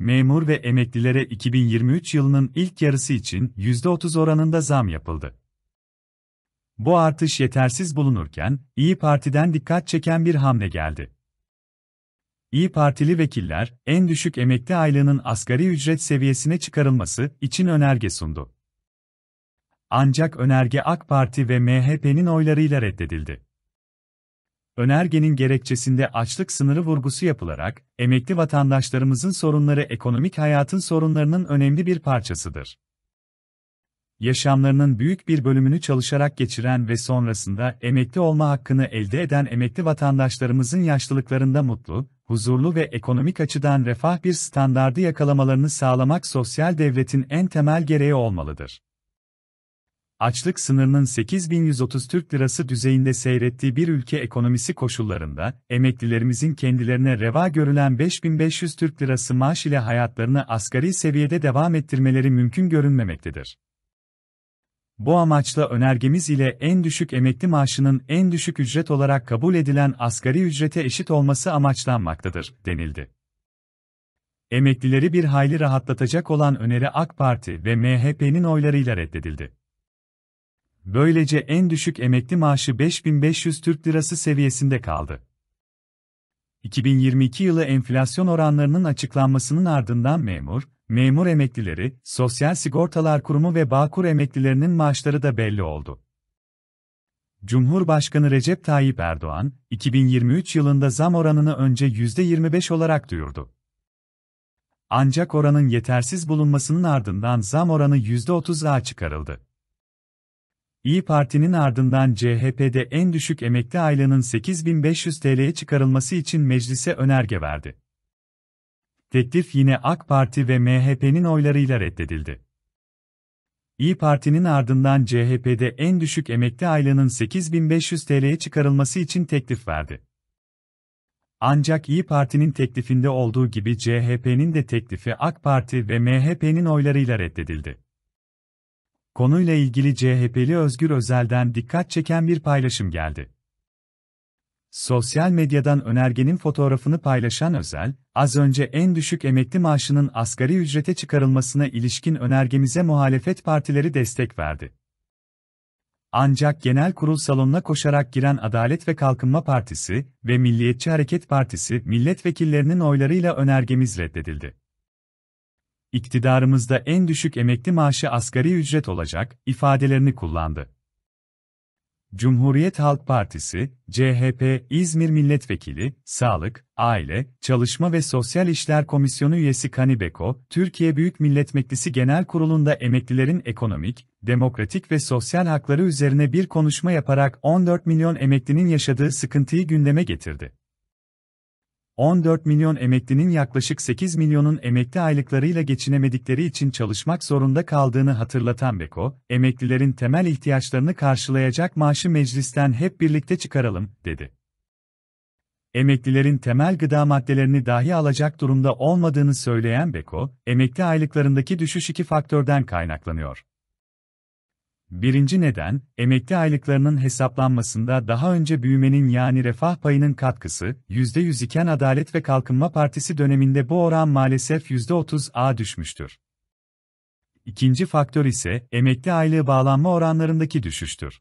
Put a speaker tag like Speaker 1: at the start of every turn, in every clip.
Speaker 1: memur ve emeklilere 2023 yılının ilk yarısı için %30 oranında zam yapıldı. Bu artış yetersiz bulunurken, İyi Parti'den dikkat çeken bir hamle geldi. İyi Partili vekiller, en düşük emekli aylığının asgari ücret seviyesine çıkarılması için önerge sundu. Ancak önerge AK Parti ve MHP'nin oylarıyla reddedildi. Önergenin gerekçesinde açlık sınırı vurgusu yapılarak, emekli vatandaşlarımızın sorunları ekonomik hayatın sorunlarının önemli bir parçasıdır. Yaşamlarının büyük bir bölümünü çalışarak geçiren ve sonrasında emekli olma hakkını elde eden emekli vatandaşlarımızın yaşlılıklarında mutlu, huzurlu ve ekonomik açıdan refah bir standardı yakalamalarını sağlamak sosyal devletin en temel gereği olmalıdır açlık sınırının 8130 Türk lirası düzeyinde seyrettiği bir ülke ekonomisi koşullarında, emeklilerimizin kendilerine reva görülen 5500 Türk lirası maaş ile hayatlarını asgari seviyede devam ettirmeleri mümkün görünmemektedir. Bu amaçla önergemiz ile en düşük emekli maaşının en düşük ücret olarak kabul edilen asgari ücrete eşit olması amaçlanmaktadır, denildi. Emeklileri bir hayli rahatlatacak olan öneri AK Parti ve MHP'nin oylarıyla reddedildi. Böylece en düşük emekli maaşı 5500 Türk Lirası seviyesinde kaldı. 2022 yılı enflasyon oranlarının açıklanmasının ardından memur, memur emeklileri, Sosyal Sigortalar Kurumu ve Bağkur emeklilerinin maaşları da belli oldu. Cumhurbaşkanı Recep Tayyip Erdoğan, 2023 yılında zam oranını önce %25 olarak duyurdu. Ancak oranın yetersiz bulunmasının ardından zam oranı %30'a çıkarıldı. İyi Parti'nin ardından CHP'de en düşük emekli aylığının 8500 TL'ye çıkarılması için meclise önerge verdi. Teklif yine AK Parti ve MHP'nin oylarıyla reddedildi. İyi Parti'nin ardından CHP'de en düşük emekli aylığının 8500 TL'ye çıkarılması için teklif verdi. Ancak İyi Parti'nin teklifinde olduğu gibi CHP'nin de teklifi AK Parti ve MHP'nin oylarıyla reddedildi. Konuyla ilgili CHP'li Özgür Özel'den dikkat çeken bir paylaşım geldi. Sosyal medyadan önergenin fotoğrafını paylaşan Özel, az önce en düşük emekli maaşının asgari ücrete çıkarılmasına ilişkin önergemize muhalefet partileri destek verdi. Ancak genel kurul salonuna koşarak giren Adalet ve Kalkınma Partisi ve Milliyetçi Hareket Partisi milletvekillerinin oylarıyla önergemiz reddedildi iktidarımızda en düşük emekli maaşı asgari ücret olacak ifadelerini kullandı. Cumhuriyet Halk Partisi, CHP İzmir Milletvekili, Sağlık, Aile, Çalışma ve Sosyal İşler Komisyonu üyesi Kanibeko, Türkiye Büyük Millet Meclisi Genel Kurulu'nda emeklilerin ekonomik, demokratik ve sosyal hakları üzerine bir konuşma yaparak 14 milyon emeklinin yaşadığı sıkıntıyı gündeme getirdi. 14 milyon emeklinin yaklaşık 8 milyonun emekli aylıklarıyla geçinemedikleri için çalışmak zorunda kaldığını hatırlatan Beko, emeklilerin temel ihtiyaçlarını karşılayacak maaşı meclisten hep birlikte çıkaralım, dedi. Emeklilerin temel gıda maddelerini dahi alacak durumda olmadığını söyleyen Beko, emekli aylıklarındaki düşüş iki faktörden kaynaklanıyor. Birinci neden, emekli aylıklarının hesaplanmasında daha önce büyümenin yani refah payının katkısı, %100 iken Adalet ve Kalkınma Partisi döneminde bu oran maalesef %30'a düşmüştür. İkinci faktör ise, emekli aylığı bağlanma oranlarındaki düşüştür.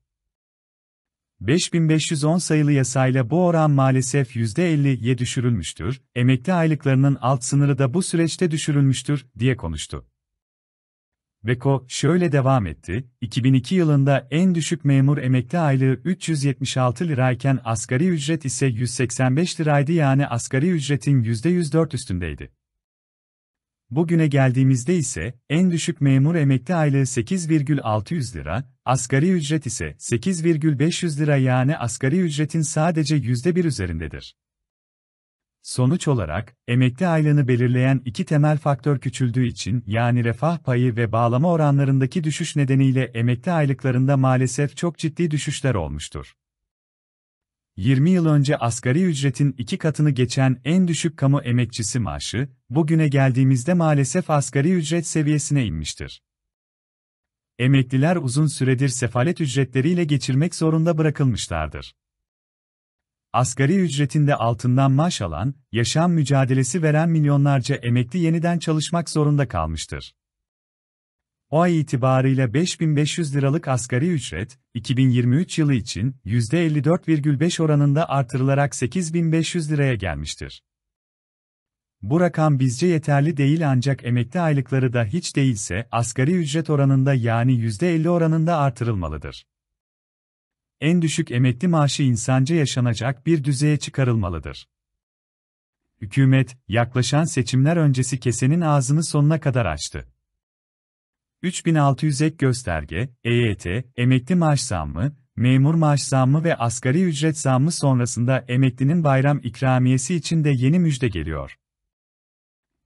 Speaker 1: 5510 sayılı yasayla bu oran maalesef %50'ye düşürülmüştür, emekli aylıklarının alt sınırı da bu süreçte düşürülmüştür, diye konuştu. Beko şöyle devam etti, 2002 yılında en düşük memur emekli aylığı 376 lirayken asgari ücret ise 185 liraydı yani asgari ücretin %104 üstündeydi. Bugüne geldiğimizde ise en düşük memur emekli aylığı 8,600 lira, asgari ücret ise 8,500 lira yani asgari ücretin sadece %1 üzerindedir. Sonuç olarak, emekli aylığını belirleyen iki temel faktör küçüldüğü için yani refah payı ve bağlama oranlarındaki düşüş nedeniyle emekli aylıklarında maalesef çok ciddi düşüşler olmuştur. 20 yıl önce asgari ücretin iki katını geçen en düşük kamu emekçisi maaşı, bugüne geldiğimizde maalesef asgari ücret seviyesine inmiştir. Emekliler uzun süredir sefalet ücretleriyle geçirmek zorunda bırakılmışlardır. Asgari ücretinde altından maaş alan, yaşam mücadelesi veren milyonlarca emekli yeniden çalışmak zorunda kalmıştır. O ay itibarıyla 5500 liralık asgari ücret, 2023 yılı için %54,5 oranında artırılarak 8500 liraya gelmiştir. Bu rakam bizce yeterli değil ancak emekli aylıkları da hiç değilse asgari ücret oranında yani %50 oranında artırılmalıdır en düşük emekli maaşı insanca yaşanacak bir düzeye çıkarılmalıdır. Hükümet, yaklaşan seçimler öncesi kesenin ağzını sonuna kadar açtı. 3600 ek gösterge, EYT, emekli maaş zammı, memur maaş zammı ve asgari ücret zammı sonrasında emeklinin bayram ikramiyesi için de yeni müjde geliyor.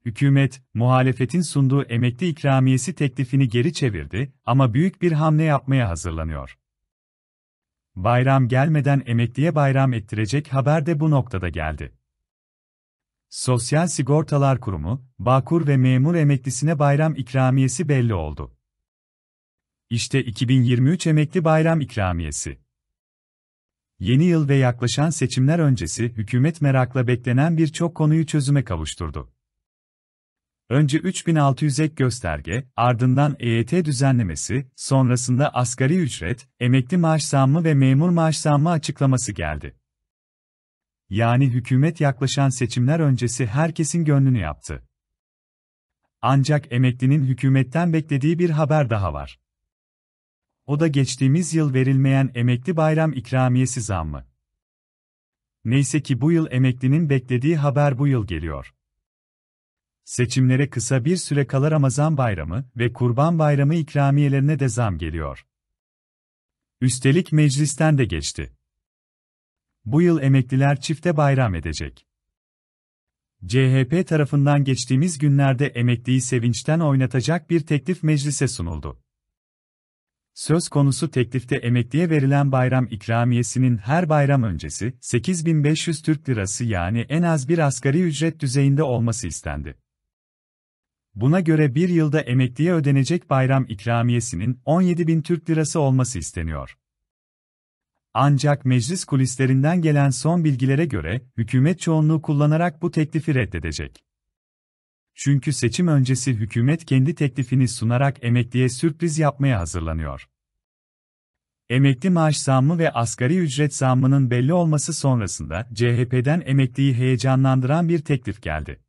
Speaker 1: Hükümet, muhalefetin sunduğu emekli ikramiyesi teklifini geri çevirdi ama büyük bir hamle yapmaya hazırlanıyor. Bayram gelmeden emekliye bayram ettirecek haber de bu noktada geldi. Sosyal Sigortalar Kurumu, Bağkur ve memur emeklisine bayram ikramiyesi belli oldu. İşte 2023 emekli bayram ikramiyesi. Yeni yıl ve yaklaşan seçimler öncesi hükümet merakla beklenen birçok konuyu çözüme kavuşturdu. Önce 3600 ek gösterge, ardından EYT düzenlemesi, sonrasında asgari ücret, emekli maaş zammı ve memur maaş zammı açıklaması geldi. Yani hükümet yaklaşan seçimler öncesi herkesin gönlünü yaptı. Ancak emeklinin hükümetten beklediği bir haber daha var. O da geçtiğimiz yıl verilmeyen emekli bayram ikramiyesi zammı. Neyse ki bu yıl emeklinin beklediği haber bu yıl geliyor. Seçimlere kısa bir süre kala Ramazan Bayramı ve Kurban Bayramı ikramiyelerine de zam geliyor. Üstelik meclisten de geçti. Bu yıl emekliler çifte bayram edecek. CHP tarafından geçtiğimiz günlerde emekliyi sevinçten oynatacak bir teklif meclise sunuldu. Söz konusu teklifte emekliye verilen bayram ikramiyesinin her bayram öncesi 8500 Türk Lirası yani en az bir asgari ücret düzeyinde olması istendi. Buna göre bir yılda emekliye ödenecek bayram ikramiyesinin 17 bin Türk lirası olması isteniyor. Ancak meclis kulislerinden gelen son bilgilere göre, hükümet çoğunluğu kullanarak bu teklifi reddedecek. Çünkü seçim öncesi hükümet kendi teklifini sunarak emekliye sürpriz yapmaya hazırlanıyor. Emekli maaş zammı ve asgari ücret zammının belli olması sonrasında CHP'den emekliyi heyecanlandıran bir teklif geldi.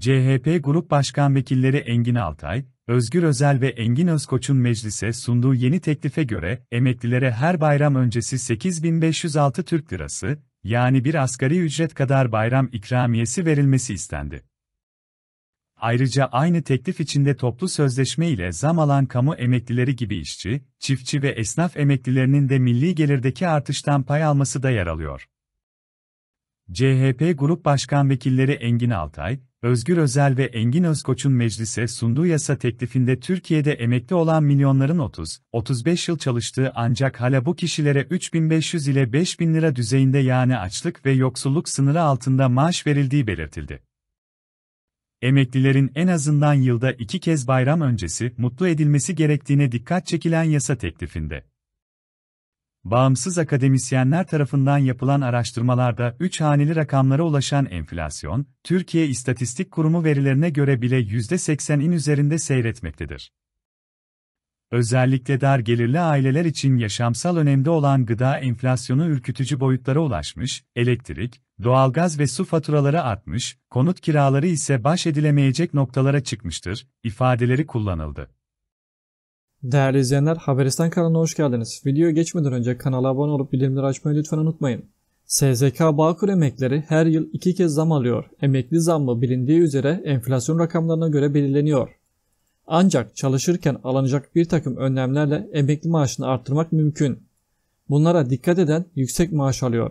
Speaker 1: CHP Grup Başkan Vekilleri Engin Altay, Özgür Özel ve Engin Özkoç'un meclise sunduğu yeni teklife göre emeklilere her bayram öncesi 8506 Türk Lirası, yani bir asgari ücret kadar bayram ikramiyesi verilmesi istendi. Ayrıca aynı teklif içinde toplu sözleşme ile zam alan kamu emeklileri gibi işçi, çiftçi ve esnaf emeklilerinin de milli gelirdeki artıştan pay alması da yer alıyor. CHP Grup Başkan Vekilleri Engin Altay, Özgür Özel ve Engin Özkoç'un meclise sunduğu yasa teklifinde Türkiye'de emekli olan milyonların 30-35 yıl çalıştığı ancak hala bu kişilere 3500 ile 5000 lira düzeyinde yani açlık ve yoksulluk sınırı altında maaş verildiği belirtildi. Emeklilerin en azından yılda iki kez bayram öncesi mutlu edilmesi gerektiğine dikkat çekilen yasa teklifinde. Bağımsız akademisyenler tarafından yapılan araştırmalarda 3 haneli rakamlara ulaşan enflasyon, Türkiye İstatistik Kurumu verilerine göre bile %80'in üzerinde seyretmektedir. Özellikle dar gelirli aileler için yaşamsal önemde olan gıda enflasyonu ürkütücü boyutlara ulaşmış, elektrik, doğalgaz ve su faturaları artmış, konut kiraları ise baş edilemeyecek noktalara çıkmıştır, ifadeleri kullanıldı.
Speaker 2: Değerli izleyenler Haberistan kanalına hoş geldiniz. Videoya geçmeden önce kanala abone olup bildirimleri açmayı lütfen unutmayın. SZK Bağkur emekleri her yıl iki kez zam alıyor. Emekli zammı bilindiği üzere enflasyon rakamlarına göre belirleniyor. Ancak çalışırken alınacak bir takım önlemlerle emekli maaşını arttırmak mümkün. Bunlara dikkat eden yüksek maaş alıyor.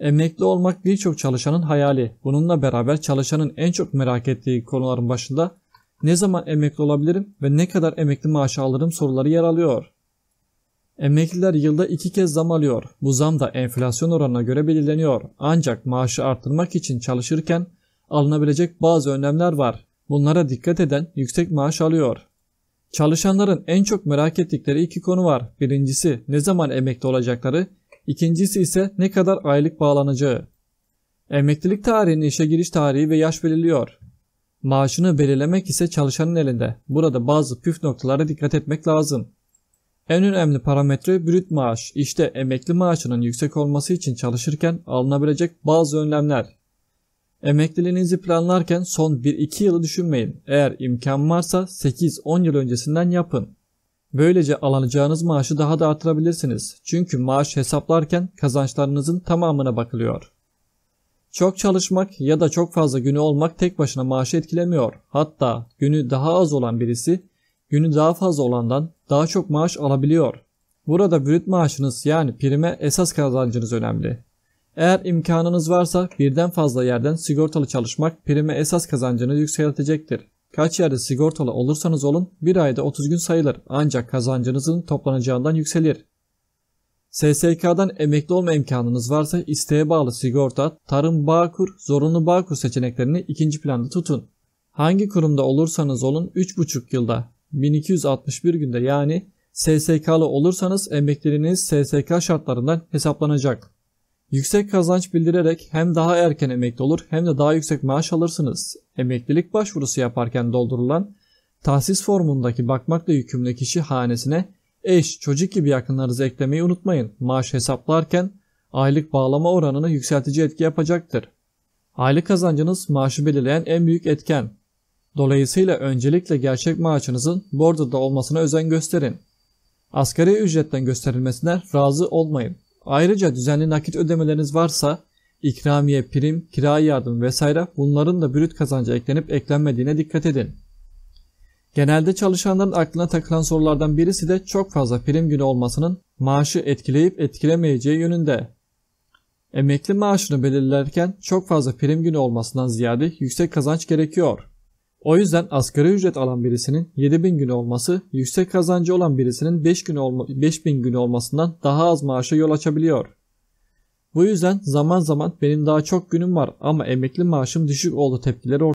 Speaker 2: Emekli olmak birçok çalışanın hayali. Bununla beraber çalışanın en çok merak ettiği konuların başında ne zaman emekli olabilirim ve ne kadar emekli maaşı alırım soruları yer alıyor. Emekliler yılda iki kez zam alıyor. Bu zam da enflasyon oranına göre belirleniyor. Ancak maaşı arttırmak için çalışırken alınabilecek bazı önlemler var. Bunlara dikkat eden yüksek maaş alıyor. Çalışanların en çok merak ettikleri iki konu var. Birincisi ne zaman emekli olacakları, ikincisi ise ne kadar aylık bağlanacağı. Emeklilik tarihini işe giriş tarihi ve yaş belirliyor. Maaşını belirlemek ise çalışanın elinde. Burada bazı püf noktalara dikkat etmek lazım. En önemli parametre brüt maaş. İşte emekli maaşının yüksek olması için çalışırken alınabilecek bazı önlemler. Emekliliğinizi planlarken son 1-2 yılı düşünmeyin. Eğer imkan varsa 8-10 yıl öncesinden yapın. Böylece alacağınız maaşı daha da artırabilirsiniz. Çünkü maaş hesaplarken kazançlarınızın tamamına bakılıyor. Çok çalışmak ya da çok fazla günü olmak tek başına maaşı etkilemiyor. Hatta günü daha az olan birisi günü daha fazla olandan daha çok maaş alabiliyor. Burada brüt maaşınız yani prime esas kazancınız önemli. Eğer imkanınız varsa birden fazla yerden sigortalı çalışmak prime esas kazancını yükseltecektir. Kaç yerde sigortalı olursanız olun bir ayda 30 gün sayılır ancak kazancınızın toplanacağından yükselir. SSK'dan emekli olma imkanınız varsa isteğe bağlı sigorta, tarım bağkur, zorunlu bağkur seçeneklerini ikinci planda tutun. Hangi kurumda olursanız olun 3,5 yılda 1261 günde yani SSK'lı olursanız emekliliğiniz SSK şartlarından hesaplanacak. Yüksek kazanç bildirerek hem daha erken emekli olur hem de daha yüksek maaş alırsınız. Emeklilik başvurusu yaparken doldurulan tahsis formundaki bakmakla yükümlü kişi hanesine eş, çocuk gibi yakınlarınızı eklemeyi unutmayın. Maaş hesaplarken aylık bağlama oranını yükseltici etki yapacaktır. Aylık kazancınız maaşı belirleyen en büyük etken. Dolayısıyla öncelikle gerçek maaşınızın bordoda olmasına özen gösterin. Asgari ücretten gösterilmesine razı olmayın. Ayrıca düzenli nakit ödemeleriniz varsa ikramiye, prim, kira yardım vesaire bunların da brüt kazanca eklenip eklenmediğine dikkat edin. Genelde çalışanların aklına takılan sorulardan birisi de çok fazla prim günü olmasının maaşı etkileyip etkilemeyeceği yönünde. Emekli maaşını belirlerken çok fazla prim günü olmasından ziyade yüksek kazanç gerekiyor. O yüzden asgari ücret alan birisinin 7000 günü olması, yüksek kazancı olan birisinin 5 gün olma, 5000 gün olmasından daha az maaşa yol açabiliyor. Bu yüzden zaman zaman benim daha çok günüm var ama emekli maaşım düşük oldu tepkileri ortaya